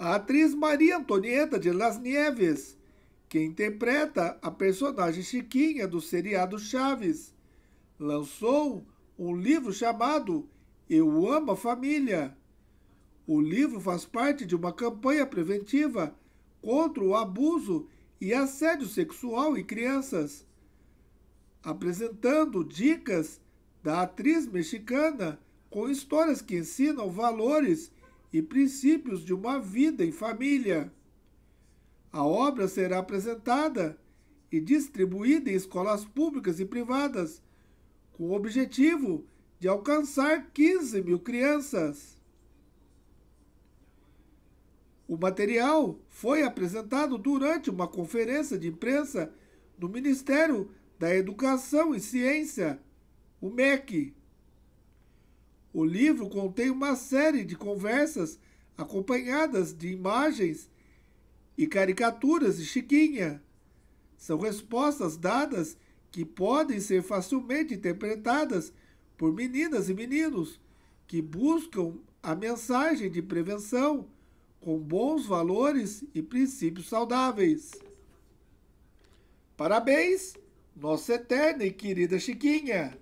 A atriz Maria Antonieta de Las Nieves, que interpreta a personagem Chiquinha do seriado Chaves, lançou um livro chamado Eu Amo a Família. O livro faz parte de uma campanha preventiva contra o abuso e assédio sexual em crianças, apresentando dicas da atriz mexicana com histórias que ensinam valores e princípios de uma vida em família. A obra será apresentada e distribuída em escolas públicas e privadas, com o objetivo de alcançar 15 mil crianças. O material foi apresentado durante uma conferência de imprensa do Ministério da Educação e Ciência, o MEC, o livro contém uma série de conversas acompanhadas de imagens e caricaturas de Chiquinha. São respostas dadas que podem ser facilmente interpretadas por meninas e meninos que buscam a mensagem de prevenção com bons valores e princípios saudáveis. Parabéns, nossa eterna e querida Chiquinha!